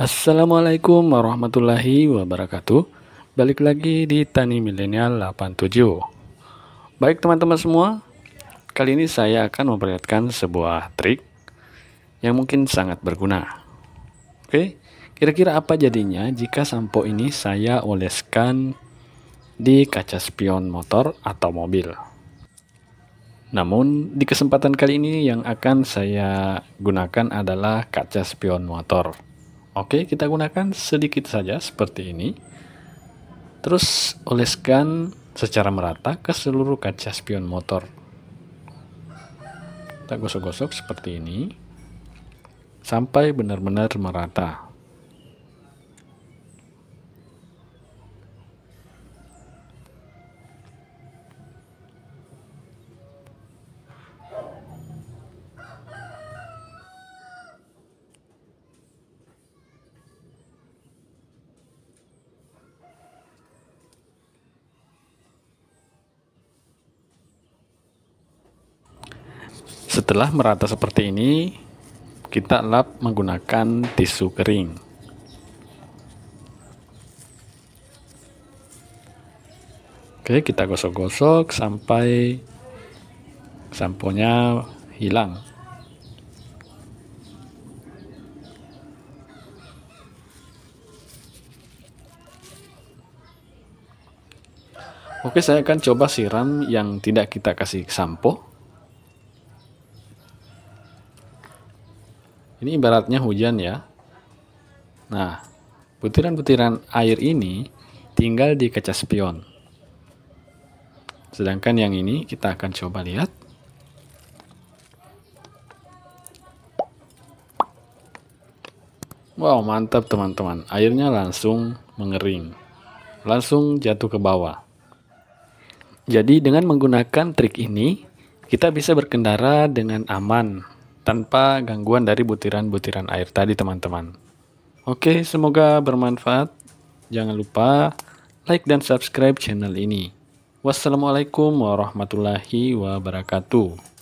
Assalamualaikum warahmatullahi wabarakatuh. Balik lagi di Tani Milenial 87. Baik teman-teman semua, kali ini saya akan memperlihatkan sebuah trik yang mungkin sangat berguna. Oke, kira-kira apa jadinya jika sampo ini saya oleskan di kaca spion motor atau mobil? Namun di kesempatan kali ini yang akan saya gunakan adalah kaca spion motor. Oke, kita gunakan sedikit saja seperti ini. Terus oleskan secara merata ke seluruh kaca spion motor. Kita gosok-gosok seperti ini sampai benar-benar merata. Setelah merata seperti ini, kita lap menggunakan tisu kering. Oke, kita gosok-gosok sampai samponya hilang. Oke, saya akan coba siram yang tidak kita kasih sampo. Ini ibaratnya hujan ya. Nah, butiran-butiran air ini tinggal di kaca spion. Sedangkan yang ini kita akan coba lihat. Wow, mantap teman-teman. Airnya langsung mengering. Langsung jatuh ke bawah. Jadi dengan menggunakan trik ini, kita bisa berkendara dengan aman tanpa gangguan dari butiran-butiran air tadi teman-teman. Oke, semoga bermanfaat. Jangan lupa like dan subscribe channel ini. Wassalamualaikum warahmatullahi wabarakatuh.